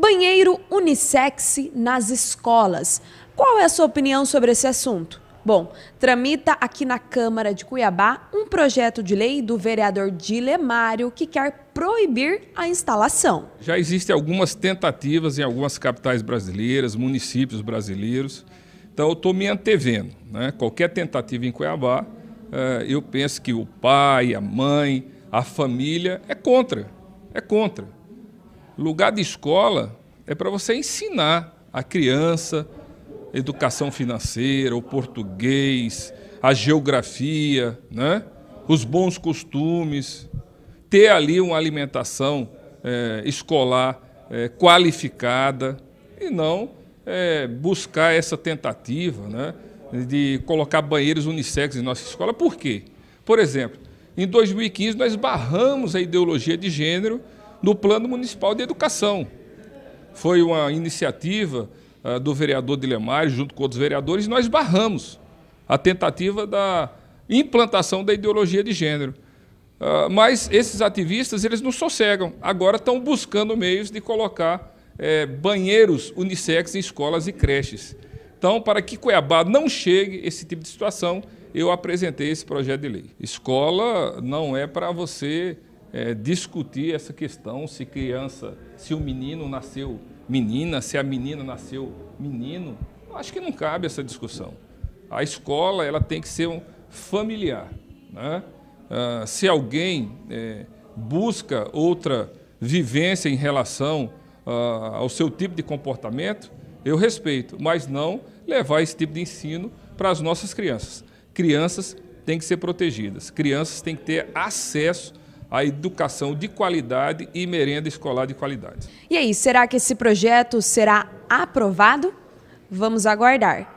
Banheiro unissex nas escolas. Qual é a sua opinião sobre esse assunto? Bom, tramita aqui na Câmara de Cuiabá um projeto de lei do vereador Dilemário que quer proibir a instalação. Já existem algumas tentativas em algumas capitais brasileiras, municípios brasileiros. Então eu estou me antevendo. Né? Qualquer tentativa em Cuiabá, eh, eu penso que o pai, a mãe, a família é contra. É contra. Lugar de escola é para você ensinar a criança educação financeira, o português, a geografia, né? os bons costumes, ter ali uma alimentação é, escolar é, qualificada e não é, buscar essa tentativa né, de colocar banheiros unissex em nossa escola. Por quê? Por exemplo, em 2015 nós barramos a ideologia de gênero no Plano Municipal de Educação. Foi uma iniciativa uh, do vereador Dilemar junto com outros vereadores, e nós barramos a tentativa da implantação da ideologia de gênero. Uh, mas esses ativistas, eles não sossegam. Agora estão buscando meios de colocar eh, banheiros unissex em escolas e creches. Então, para que Cuiabá não chegue esse tipo de situação, eu apresentei esse projeto de lei. Escola não é para você é, discutir essa questão se criança, se o menino nasceu menina, se a menina nasceu menino. Eu acho que não cabe essa discussão. A escola ela tem que ser um familiar. Né? Ah, se alguém é, busca outra vivência em relação ah, ao seu tipo de comportamento, eu respeito, mas não levar esse tipo de ensino para as nossas crianças. Crianças têm que ser protegidas, crianças têm que ter acesso a educação de qualidade e merenda escolar de qualidade. E aí, será que esse projeto será aprovado? Vamos aguardar.